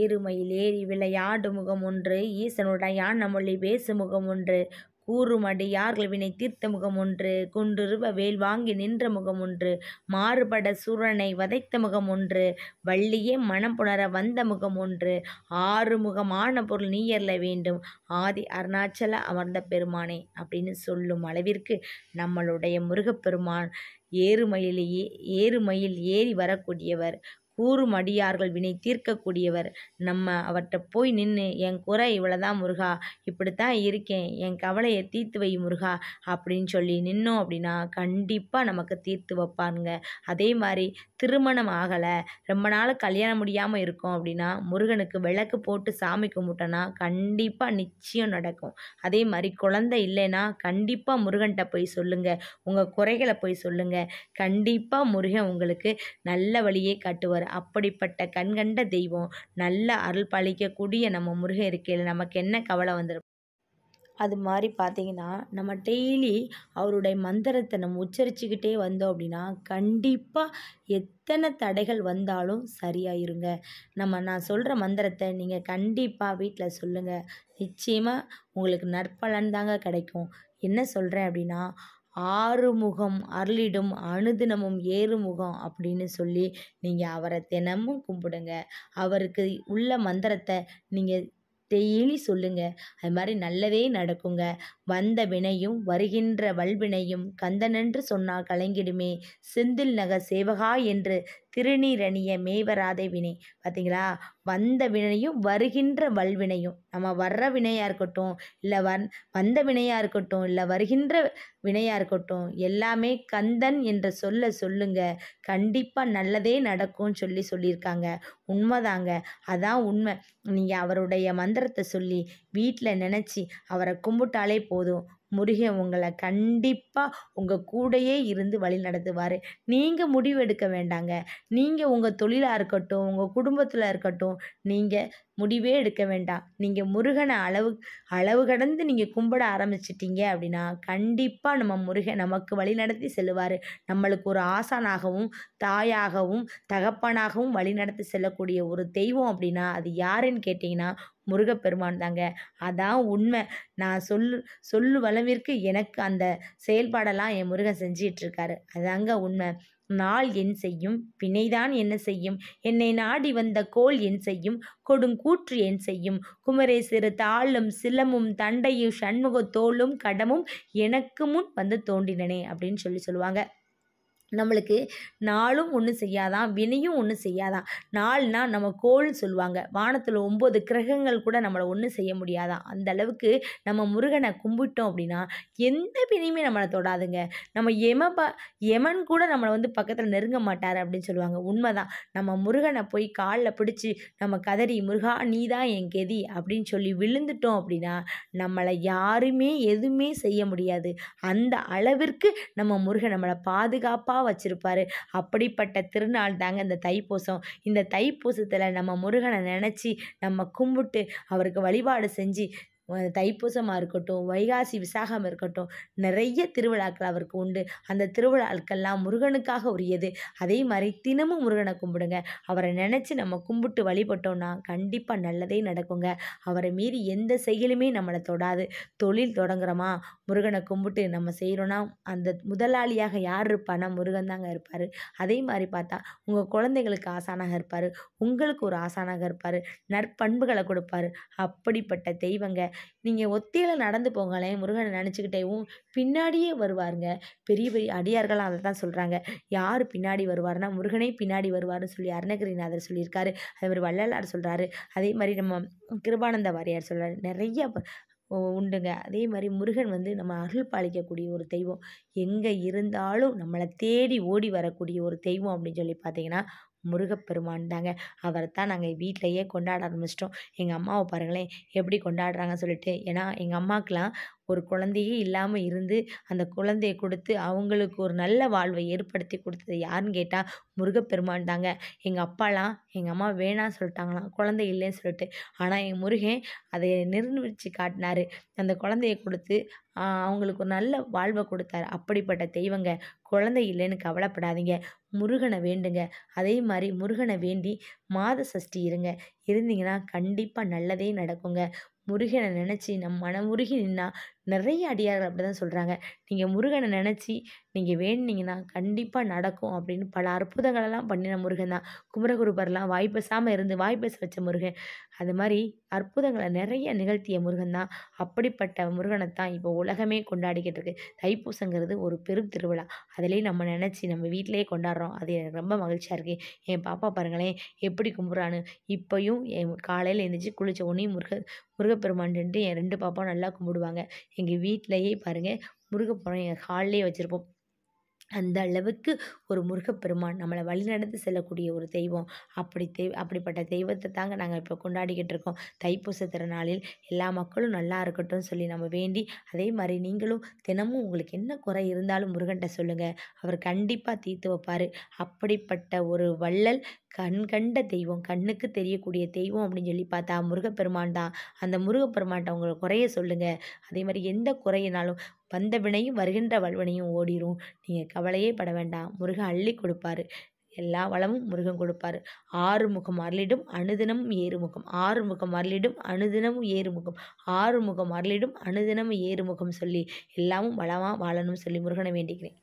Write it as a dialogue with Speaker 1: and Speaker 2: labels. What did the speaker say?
Speaker 1: ஏறுமயில் ஏறி விளையாடு முகம் ஒன்று ஈசனுடன் யான மொழி பேசு முகம் ஒன்று யார்கள் வினை தீர்த்த முகம் ஒன்று குன்றுருவ வேல் வாங்கி நின்ற முகம் ஒன்று மாறுபட சூரனை வதைத்த முகம் ஒன்று வள்ளியே மனம் புணர வந்த முகம் ஒன்று ஆறு முகமான பொருள் நீயரில் வேண்டும் ஆதி அருணாச்சல அமர்ந்த பெருமானே அப்படின்னு சொல்லும் அளவிற்கு நம்மளுடைய முருகப்பெருமான் ஏறுமயிலேயே ஏறுமயில் ஏறி வரக்கூடியவர் கூறும் அடியார்கள் வினை தீர்க்கக்கூடியவர் நம்ம அவர்கிட்ட போய் நின்று என் குறை இவ்வளோதான் முருகா இப்படித்தான் இருக்கேன் என் கவலையை தீர்த்து வை முருகா அப்படின்னு சொல்லி நின்னோம் அப்படின்னா கண்டிப்பாக நமக்கு தீர்த்து வைப்பானுங்க அதே மாதிரி திருமணம் ஆகலை ரொம்ப நாள் கல்யாணம் முடியாமல் இருக்கோம் அப்படின்னா முருகனுக்கு விளக்கு போட்டு சாமி கும்பிட்டோன்னா கண்டிப்பாக நிச்சயம் நடக்கும் அதே மாதிரி குழந்தை இல்லைன்னா கண்டிப்பாக முருகன்கிட்ட போய் சொல்லுங்கள் உங்கள் குறைகளை போய் சொல்லுங்கள் கண்டிப்பாக முருகன் உங்களுக்கு நல்ல வழியே காட்டுவார் அப்படிப்பட்ட கண்கண்ட தெய்வம் நல்ல அருள் பழிக்கக்கூடிய நம்ம முருகன் இருக்கையில் நமக்கு என்ன கவலை வந்துடும் அது மாதிரி பார்த்தீங்கன்னா நம்ம டெய்லி அவருடைய மந்திரத்தை நம்ம உச்சரிச்சுக்கிட்டே வந்தோம் அப்படின்னா கண்டிப்பாக எத்தனை தடைகள் வந்தாலும் சரியாயிருங்க நம்ம நான் சொல்கிற மந்திரத்தை நீங்கள் கண்டிப்பாக வீட்டில் சொல்லுங்கள் நிச்சயமாக உங்களுக்கு நற்பலன் தாங்க கிடைக்கும் என்ன சொல்கிறேன் அப்படின்னா ஆறுமுகம் அருளிடும் அனுதினமும் ஏறுமுகம் அப்படின்னு சொல்லி நீங்கள் அவரை தினமும் கும்பிடுங்க அவருக்கு உள்ள மந்திரத்தை நீங்கள் டெய்லி சொல்லுங்க அது மாதிரி நல்லவே நடக்குங்க வந்த வினையும் வருகின்ற வல்வினையும் கந்தனென்று சொன்னால் கலைஞடுமே செந்தில் நகர் சேவகா என்று திருநீரணிய மேவராதை வினை பார்த்தீங்களா வந்த வினையும் வருகின்ற வல்வினையும் நம்ம வர்ற வினையாக இருக்கட்டும் இல்லை வந் வந்த வினையாக இருக்கட்டும் இல்லை வருகின்ற வினையாக இருக்கட்டும் எல்லாமே கந்தன் என்ற சொல்ல சொல்லுங்க கண்டிப்பாக நல்லதே நடக்கும்னு சொல்லி சொல்லியிருக்காங்க உண்மைதாங்க அதான் உண்மை நீங்கள் அவருடைய மந்திரத்தை சொல்லி வீட்டில் நினச்சி அவரை கும்பிட்டாலே போதும் முருகன் உங்களை கண்டிப்பாக உங்கள் கூடையே இருந்து வழி நடத்துவார் நீங்கள் முடிவு எடுக்க வேண்டாங்க நீங்கள் உங்கள் தொழிலாக இருக்கட்டும் உங்கள் குடும்பத்தில் இருக்கட்டும் நீங்கள் முடிவே எடுக்க வேண்டாம் நீங்கள் முருகனை அளவு அளவு கடந்து நீங்கள் கும்பிட ஆரம்பிச்சிட்டிங்க அப்படின்னா கண்டிப்பாக நம்ம முருகன் நமக்கு வழி நடத்தி செல்லுவார் நம்மளுக்கு ஒரு ஆசானாகவும் தாயாகவும் தகப்பனாகவும் வழி நடத்தி செல்லக்கூடிய ஒரு தெய்வம் அப்படின்னா அது யாருன்னு கேட்டிங்கன்னா முருகப்பெருமான் தாங்க அதான் உண்மை நான் சொல்லு சொல்லு வளவிற்கு எனக்கு அந்த செயல்பாடெல்லாம் என் முருகன் இருக்காரு அதாங்க உண்மை நாள் என் செய்யும் வினைதான் என்ன செய்யும் என்னை நாடி வந்த கோல் என் செய்யும் கொடுங்கூற்று என் செய்யும் குமரேசிறு தாளும் சிலமும் தண்டையும் தோளும் கடமும் எனக்கு முன் வந்து தோண்டினனே அப்படின்னு சொல்லி சொல்லுவாங்க நம்மளுக்கு நாளும் ஒன்றும் செய்யாதான் வினையும் ஒன்றும் செய்யாதான் நாள்னால் நம்ம கோள்னு சொல்லுவாங்க வானத்தில் ஒம்பது கிரகங்கள் கூட நம்மளை ஒன்றும் செய்ய முடியாதான் அந்த அளவுக்கு நம்ம முருகனை கும்பிட்டோம் அப்படின்னா எந்த வினையுமே நம்மளை தொடாதுங்க நம்ம எம ப எமன் கூட நம்மளை வந்து பக்கத்தில் நெருங்க மாட்டார் அப்படின்னு சொல்லுவாங்க உண்மைதான் நம்ம முருகனை போய் காலில் பிடிச்சி நம்ம கதறி முருகா நீ தான் என் கெதி அப்படின்னு சொல்லி விழுந்துட்டோம் அப்படின்னா நம்மளை யாருமே எதுவுமே செய்ய முடியாது அந்த அளவிற்கு நம்ம முருகன் நம்மளை பாதுகாப்பாக சிறப்பாக வச்சுருப்பார் அப்படிப்பட்ட திருநாள் தாங்க இந்த தைப்பூசம் இந்த தைப்பூசத்தில் நம்ம முருகனை நினச்சி நம்ம கும்பிட்டு அவருக்கு வழிபாடு செஞ்சு தைப்பூசமாக இருக்கட்டும் வைகாசி விசாகம் இருக்கட்டும் நிறைய திருவிழாக்கள் அவருக்கு உண்டு அந்த திருவிழாக்கள்லாம் முருகனுக்காக உரியது அதே மாதிரி தினமும் முருகனை கும்பிடுங்க அவரை நினச்சி நம்ம கும்பிட்டு வழிபட்டோம்னா கண்டிப்பாக நல்லதே நடக்குங்க அவரை மீறி எந்த செயலுமே நம்மளை தொடாது தொழில் தொடங்குறோமா முருகனை கும்பிட்டு நம்ம செய்கிறோன்னா அந்த முதலாளியாக யார் இருப்பானா முருகன் தாங்க இருப்பார் அதே மாதிரி பார்த்தா உங்கள் குழந்தைங்களுக்கு ஆசானாக இருப்பார் உங்களுக்கு ஒரு ஆசானாக இருப்பார் நற்பண்புகளை கொடுப்பார் அப்படிப்பட்ட தெய்வங்க நீங்கள் ஒத்தையில் நடந்து போங்களேன் முருகனை நினச்சிக்கிட்டேவும் பின்னாடியே வருவாருங்க பெரிய பெரிய அடியார்களாக அதை தான் சொல்கிறாங்க யார் பின்னாடி வருவார்னா முருகனே பின்னாடி வருவார்னு சொல்லி அருணகிரிநாதர் சொல்லியிருக்காரு அதே மாதிரி வள்ளலார் சொல்கிறாரு அதே மாதிரி நம்ம கிருபானந்த வாரியார் சொல்கிறாரு நிறைய உண்டுங்க அதே மாதிரி முருகன் வந்து நம்ம அருள் பாலிக்கக்கூடிய ஒரு தெய்வம் எங்கே இருந்தாலும் நம்மளை தேடி ஓடி வரக்கூடிய ஒரு தெய்வம் அப்படின்னு சொல்லி பார்த்தீங்கன்னா முருகப்பெருமான் தாங்க அவரை தான் நாங்கள் வீட்டிலையே கொண்டாட ஆரம்பிச்சிட்டோம் எங்கள் அம்மாவை பாருங்களேன் எப்படி கொண்டாடுறாங்கன்னு சொல்லிட்டு ஏன்னா எங்கள் அம்மாக்கெலாம் ஒரு குழந்தையே இல்லாமல் இருந்து அந்த குழந்தையை கொடுத்து அவங்களுக்கு ஒரு நல்ல வாழ்வை ஏற்படுத்தி கொடுத்தது யாருன்னு கேட்டால் முருகப்பெருமான் தாங்க எங்கள் அப்பாலாம் எங்கள் அம்மா வேணாம்னு சொல்லிட்டாங்களாம் குழந்தை இல்லைன்னு சொல்லிட்டு ஆனால் என் முருகன் அதை நிர்ணயிச்சு காட்டினார் அந்த குழந்தையை கொடுத்து அவங்களுக்கு ஒரு நல்ல வாழ்வை கொடுத்தாரு அப்படிப்பட்ட தெய்வங்க குழந்தை இல்லைன்னு கவலைப்படாதீங்க முருகனை வேண்டுங்க அதே மாதிரி முருகனை வேண்டி மாத சஷ்டி இருங்க இருந்தீங்கன்னா கண்டிப்பாக நல்லதே நடக்குங்க முருகனை நினச்சி நம் மனமுருகி நின்னா நிறைய அடியார்கள் அப்படி தான் சொல்கிறாங்க நீங்கள் முருகனை நினச்சி நீங்கள் வேணுனீங்கன்னா கண்டிப்பாக நடக்கும் அப்படின்னு பல அற்புதங்களெல்லாம் பண்ணின முருகன் தான் குமரகுருபர்லாம் வாய் பேசாமல் இருந்து வாய் வச்ச முருகன் அது மாதிரி அற்புதங்களை நிறைய நிகழ்த்திய முருகன் தான் அப்படிப்பட்ட முருகனை தான் இப்போ உலகமே கொண்டாடிக்கிட்டு இருக்கு தைப்பூசங்கிறது ஒரு பெரும் திருவிழா அதிலேயே நம்ம நினச்சி நம்ம வீட்டிலேயே கொண்டாடுறோம் அது எனக்கு ரொம்ப மகிழ்ச்சியாக இருக்குது என் பாப்பா பாருங்களேன் எப்படி கும்பிட்றான்னு இப்போயும் என் காலையில் எழுந்திரிச்சு குளிச்ச உடனே முருக முருகப்பெருமான்ட்டு என் ரெண்டு பாப்பாவும் நல்லா கும்பிடுவாங்க எங்கள் வீட்டிலையே பாருங்கள் முருங்கைப்பழம் பழம் எங்கள் ஹால்லேயே வச்சுருப்போம் அந்த அளவுக்கு ஒரு முருகப்பெருமான் நம்மளை வழி நடந்து செல்லக்கூடிய ஒரு தெய்வம் அப்படி தெய் அப்படிப்பட்ட தெய்வத்தை தாங்க நாங்கள் இப்போ கொண்டாடிக்கிட்டு இருக்கோம் தைப்பூச திருநாளில் எல்லா மக்களும் நல்லா இருக்கட்டும் சொல்லி நம்ம வேண்டி அதே மாதிரி நீங்களும் தினமும் உங்களுக்கு என்ன குறை இருந்தாலும் முருகன்ட்ட சொல்லுங்கள் அவர் கண்டிப்பாக தீர்த்து வைப்பார் அப்படிப்பட்ட ஒரு வள்ளல் கண் கண்ட தெய்வம் கண்ணுக்கு தெரியக்கூடிய தெய்வம் அப்படின்னு சொல்லி பார்த்தா முருகப்பெருமான் தான் அந்த முருகப்பெருமான்ட்ட உங்களை குறைய சொல்லுங்கள் அதே மாதிரி எந்த குறையினாலும் வந்த வினையும் வருகின்ற வல்வினையும் ஓடிடும் நீங்கள் கவலையே பட வேண்டாம் முருகன் அள்ளி கொடுப்பாரு எல்லா வளமும் முருகன் கொடுப்பாரு ஆறு முகம் அருளிடும் அணுதினமும் ஏறுமுகம் ஆறு முகம் அருளிடும் அனுதினமும் ஏறுமுகம் ஆறு முகம் அருளிடும் அணுதினமும் ஏறுமுகம் சொல்லி எல்லாமும் வளமாக வாழணும்னு சொல்லி முருகனை வேண்டிக்கிறேன்